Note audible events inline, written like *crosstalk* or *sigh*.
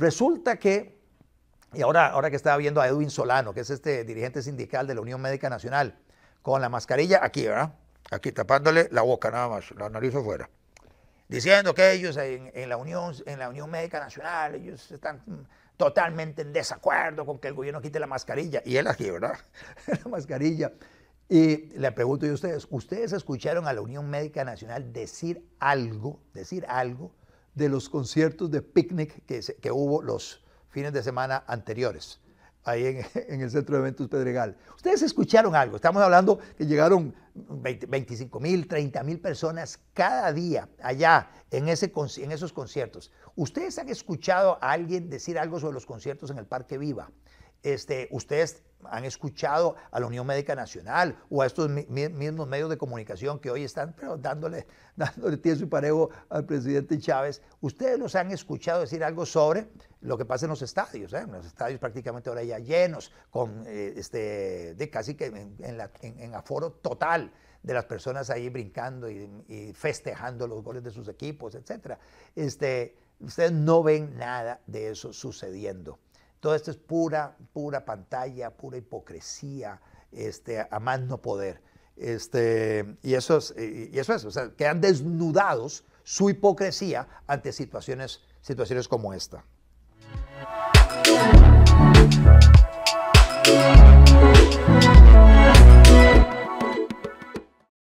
Resulta que, y ahora, ahora que estaba viendo a Edwin Solano, que es este dirigente sindical de la Unión Médica Nacional, con la mascarilla aquí, ¿verdad? Aquí tapándole la boca nada más, la nariz afuera. Diciendo que ellos en, la Unión, en la Unión Médica Nacional, ellos están totalmente en desacuerdo con que el gobierno quite la mascarilla. Y él aquí, ¿verdad? *laughs* la mascarilla. Y le pregunto yo a ustedes, ¿ustedes escucharon a la Unión Médica Nacional decir algo, decir algo de los conciertos de picnic que, hubo los fines de semana anteriores, ahí *laughs* en, el Centro de Eventos Pedregal. Ustedes escucharon algo, estamos hablando que llegaron 25 mil, 30 mil personas cada día allá en, ese, en esos conciertos. ¿Ustedes han escuchado a alguien decir algo sobre los conciertos en el Parque Viva? Este, ustedes han escuchado a la Unión Médica Nacional o a estos mismos medios de comunicación que hoy están pero dándole, *laughs* dándole tieso y parejo al presidente Chávez, ustedes los han escuchado decir algo sobre lo que pasa en los estadios, ¿eh? en los estadios prácticamente ahora ya llenos, con eh, este, de casi que en, aforo total de las personas ahí brincando y, festejando los goles de sus equipos, etc. Este, ustedes no ven nada de eso sucediendo. Todo esto es pura, pura pantalla, pura hipocresía, este, a más no poder. Este, y, eso es, y eso es, o sea, quedan desnudados su hipocresía ante situaciones, situaciones como esta.